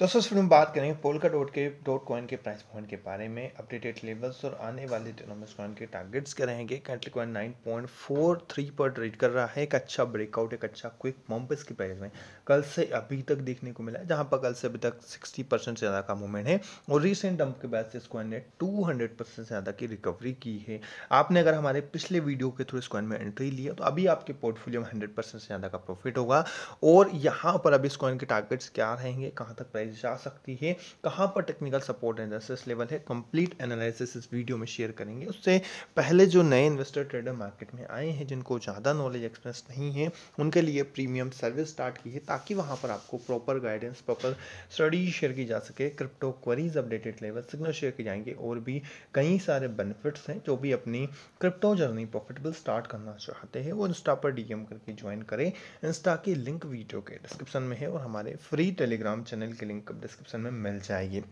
दोस्तों फिर हम बात करेंगे पोलका डॉट के डॉट कॉइन के प्राइस पॉइंट के बारे में अपडेटेड लेवल्स और आने वाले दिनों में कॉइन के टारगेट्स क्या रहेंगे कैंटली coin nine point four three पर ट्रेड कर रहा है एक अच्छा ब्रेकआउट एक अच्छा क्विक बम्प इसके प्राइस में कल से अभी तक देखने को मिला है जहाँ पर कल से अभी तक सिक्सटी परसेंट से ज़्यादा का मूवमेंट है और रिसेंट डंप के बाद से इस कॉइन ने टू हंड्रेड परसेंट से ज़्यादा की रिकवरी की है आपने अगर हमारे पिछले वीडियो के थ्रू इस कॉइन में एंट्री लिया तो अभी आपके पोर्टफोलियो में हंड्रेड परसेंट से ज़्यादा का प्रॉफिट होगा और यहाँ पर अभी इस कॉइन के टारगेट्स क्या रहेंगे कहाँ तक प्राइस बताई जा सकती है कहाँ पर टेक्निकल सपोर्ट एनालिसिस लेवल है कंप्लीट एनालिसिस इस वीडियो में शेयर करेंगे उससे पहले जो नए इन्वेस्टर ट्रेडर मार्केट में आए हैं जिनको ज़्यादा नॉलेज एक्सप्रेस नहीं है उनके लिए प्रीमियम सर्विस स्टार्ट की है ताकि वहाँ पर आपको proper guidance proper study share की जा सके crypto queries updated level signal share किए जाएंगे और भी कई सारे बेनिफिट्स हैं जो भी अपनी क्रिप्टो जर्नी प्रॉफिटेबल स्टार्ट करना चाहते हैं वो इंस्टा पर डीएम करके ज्वाइन करें इंस्टा की लिंक वीडियो के डिस्क्रिप्शन में है और हमारे फ्री टेलीग्राम चैनल के लिंक लिंक डिस्क्रिप्शन में मिल जाएगी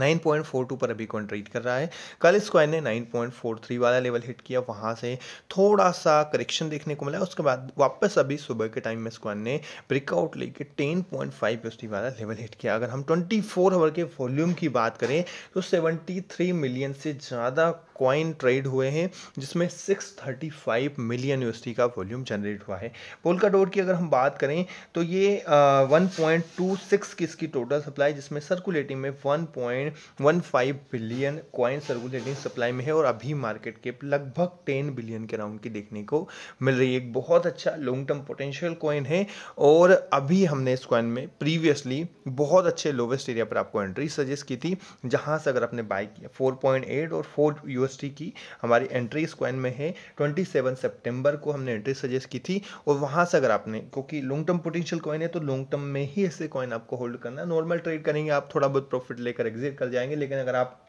9.42 पर अभी कौन ट्रेड कर रहा है कल स्क्वायर ने 9.43 वाला लेवल हिट किया वहाँ से थोड़ा सा करेक्शन देखने को मिला उसके बाद वापस अभी सुबह के टाइम में स्क्वायर ने ब्रेकआउट लेके 10.5 पॉइंट वाला लेवल हिट किया अगर हम 24 फोर आवर के वॉल्यूम की बात करें तो 73 मिलियन से ज़्यादा कॉइन ट्रेड हुए हैं जिसमें 635 मिलियन यूएसडी का वॉल्यूम जनरेट हुआ है पोलका डोर की अगर हम बात करें तो ये वन पॉइंट टू सिक्स की इसकी टोटल सप्लाई जिसमें सर्कुलेटिंग में one point one five billion coin circulating supply में है और अभी मार्केट के लगभग टेन बिलियन के राउंड की देखने को मिल रही है एक बहुत अच्छा लॉन्ग टर्म पोटेंशियल कॉइन है और अभी हमने इस कॉइन में प्रीवियसली बहुत अच्छे लोवेस्ट एरिया पर आपको एंट्री सजेस्ट की थी जहाँ से अगर आपने बाई किया फोर और फोर यूनिवर्सिटी की हमारी एंट्री स्क्वाइन में है 27 सितंबर को हमने एंट्री सजेस्ट की थी और वहाँ से अगर आपने क्योंकि लॉन्ग टर्म पोटेंशियल कॉइन है तो लॉन्ग टर्म में ही ऐसे कॉइन आपको होल्ड करना नॉर्मल ट्रेड करेंगे आप थोड़ा बहुत प्रॉफिट लेकर एग्जिट कर जाएंगे लेकिन अगर आप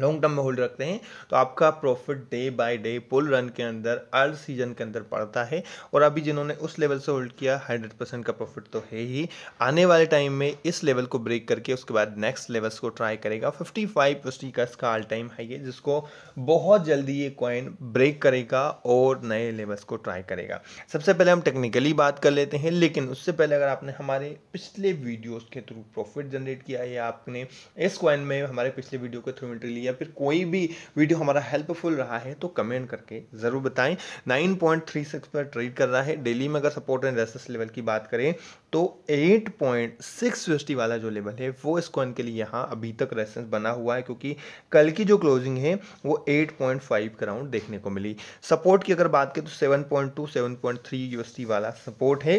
लॉन्ग टर्म में होल्ड रखते हैं तो आपका profit day by day pull run के अंदर अर्ल सीजन के अंदर पड़ता है और अभी जिन्होंने उस लेवल से होल्ड किया हंड्रेड परसेंट का प्रॉफिट तो है ही आने वाले टाइम में इस लेवल को ब्रेक करके उसके बाद नेक्स्ट लेवल्स को ट्राई करेगा फिफ्टी फाइव उसकी का इसका ऑल टाइम है ये जिसको बहुत जल्दी ये कॉइन ब्रेक करेगा और नए लेवल्स को ट्राई करेगा सबसे पहले हम टेक्निकली बात कर लेते हैं लेकिन उससे पहले अगर आपने हमारे पिछले वीडियोज़ के थ्रू प्रॉफिट जनरेट किया है आपने इस कॉइन में हमारे पिछले वीडियो के थ्रू मिनटली या फिर कोई भी वीडियो हमारा हेल्पफुल रहा है तो कमेंट करके ज़रूर बताएं 9.36 पर ट्रेड कर रहा है डेली में अगर सपोर्ट एंड रेसिस लेवल की बात करें तो 8.6 यूएसडी वाला जो लेवल है वो इस कॉइन के लिए यहाँ अभी तक रेसिस बना हुआ है क्योंकि कल की जो क्लोजिंग है वो एट पॉइंट देखने को मिली सपोर्ट की अगर बात करें तो सेवन पॉइंट यूएसडी वाला सपोर्ट है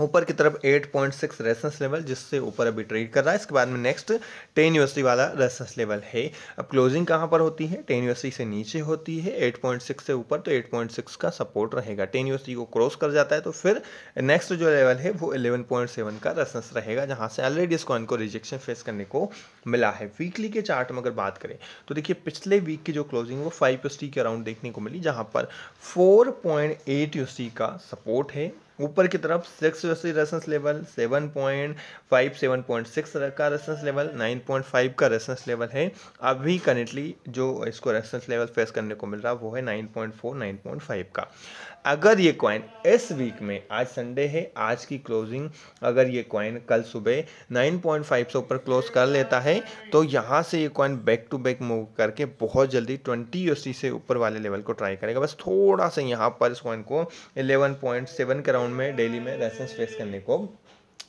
ऊपर की तरफ 8.6 रेसेंस लेवल जिससे ऊपर अभी ट्रेड कर रहा है इसके बाद में नेक्स्ट टेन यूएसडी वाला रेसेंस लेवल है अब क्लोजिंग कहाँ पर होती है टेन यूएसडी से नीचे होती है 8.6 से ऊपर तो 8.6 का सपोर्ट रहेगा टेन यूएसडी को क्रॉस कर जाता है तो फिर नेक्स्ट जो लेवल है वो 11.7 का रेसेंस रहेगा जहाँ से ऑलरेडी इस कॉइन को रिजेक्शन फेस करने को मिला है वीकली के चार्ट में अगर बात करें तो देखिए पिछले वीक की जो क्लोजिंग वो फाइव यूएसडी के अराउंड देखने को मिली जहाँ पर फोर पॉइंट का सपोर्ट है ऊपर की तरफ six resistance level seven point five seven point six का resistance level nine point five का रेसेंस लेवल है अभी करेंटली जो इसको रेसेंस लेवल फेस करने को मिल रहा वो है nine point four nine point five का अगर ये कॉइन इस वीक में आज संडे है आज की क्लोजिंग अगर ये कॉइन कल सुबह नाइन पॉइंट फाइव से ऊपर क्लोज कर लेता है तो यहाँ से ये coin back to back move करके बहुत जल्दी ट्वेंटी यूसी से ऊपर वाले लेवल को ट्राई करेगा बस थोड़ा सा यहाँ पर इस कॉइन को इलेवन पॉइंट सेवन के राउंड में डेली में रेसेंस फेस करने को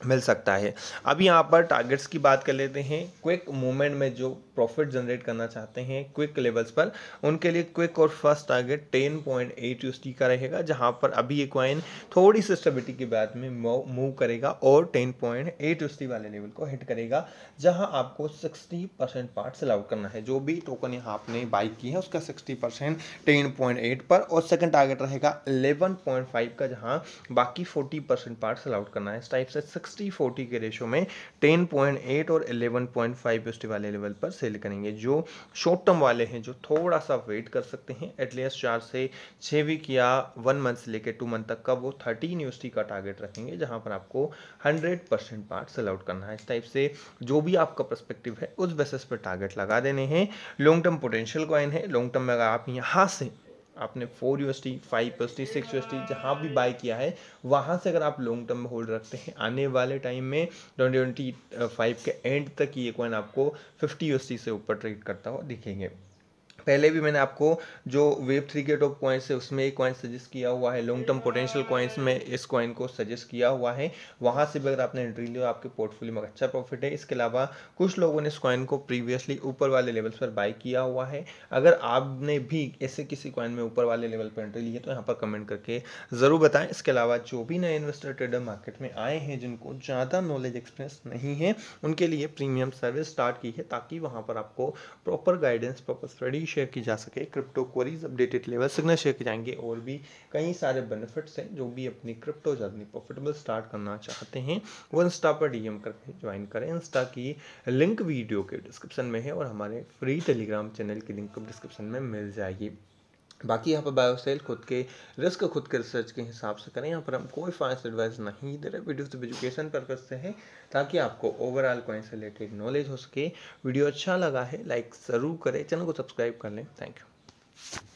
मिल सकता है अब यहाँ पर टारगेट्स की बात कर लेते हैं क्विक मूवमेंट में जो प्रॉफिट जनरेट करना चाहते हैं क्विक लेवल्स पर उनके लिए क्विक और first target ten point eight का रहेगा जहाँ पर अभी ये क्वाइन थोड़ी सी स्टेबिलिटी के बाद में मूव करेगा और टेन पॉइंट एट यूएसडी वाले लेवल को हिट करेगा जहाँ आपको sixty percent part sell out करना है जो भी टोकन यहाँ आपने बाई की है उसका sixty percent ten point eight पर और सेकेंड टारगेट रहेगा एलेवन पॉइंट फाइव का जहाँ बाकी forty percent part sell out करना है इस टाइप से सिक्स सिक्सटी फोर्टी के रेशो में टेन पॉइंट एट और एलेवन पॉइंट फाइव एस वाले लेवल पर सेल करेंगे जो शॉर्ट टर्म वाले हैं जो थोड़ा सा वेट कर सकते हैं एटलीस्ट चार से छः वीक या वन मंथ से लेकर टू मंथ तक का वो थर्टीन यू का टारगेट रखेंगे जहाँ पर आपको hundred percent part sell out करना है इस टाइप से जो भी आपका परस्पेक्टिव है उस बेसिस पर टारगेट लगा देने हैं लॉन्ग टर्म पोटेंशियल कॉइन है लॉन्ग टर्म में अगर आप यहाँ से आपने four U S T five U S T six U S T जहाँ भी बाई किया है वहाँ से अगर आप लॉन्ग टर्म में होल्ड रखते हैं आने वाले टाइम में ट्वेंटी ट्वेंटी फाइव के एंड तक ये कॉइन आपको फिफ्टी यू एस टी से ऊपर ट्रेड करता हुआ दिखेंगे पहले भी मैंने आपको जो वेब थ्री के टॉप कॉइन्स है उसमें एक कॉइन सजेस्ट किया हुआ है लॉन्ग टर्म पोटेंशियल कॉइन्स में इस कॉइन को सजेस्ट किया हुआ है वहाँ से भी अगर आपने एंट्री लिया आपके पोर्टफोलियो में अच्छा प्रॉफिट है इसके अलावा कुछ लोगों ने इस कॉइन को प्रीवियसली ऊपर वाले लेवल्स पर बाई किया हुआ है अगर आपने भी ऐसे किसी कॉइन में ऊपर वाले लेवल पर एंट्री ली है तो यहाँ पर कमेंट करके ज़रूर बताएं इसके अलावा जो भी नए इन्वेस्टर ट्रेडर मार्केट में आए हैं जिनको ज़्यादा नॉलेज एक्सपीरियंस नहीं है उनके लिए प्रीमियम सर्विस स्टार्ट की है ताकि वहाँ पर आपको proper guidance proper study share की जा सके crypto queries updated level signal share किए जाएंगे और भी कई सारे बेनिफिट्स हैं जो भी अपनी क्रिप्टो जर्नी प्रॉफिटेबल स्टार्ट करना चाहते हैं वो इंस्टा पर डीएम करके ज्वाइन करें इंस्टा की लिंक वीडियो के डिस्क्रिप्शन में है और हमारे फ्री टेलीग्राम चैनल की लिंक डिस्क्रिप्शन में मिल जाएगी बाकी यहाँ पर बायोसेल खुद के रिस्क खुद के रिसर्च के हिसाब से करें यहाँ पर हम कोई फाइनेंस एडवाइस नहीं दे रहे वीडियो सिर्फ एजुकेशन पर्पज से है ताकि आपको ओवरऑल कोइन से रिलेटेड नॉलेज हो सके वीडियो अच्छा लगा है लाइक ज़रूर करें चैनल को सब्सक्राइब कर लें थैंक यू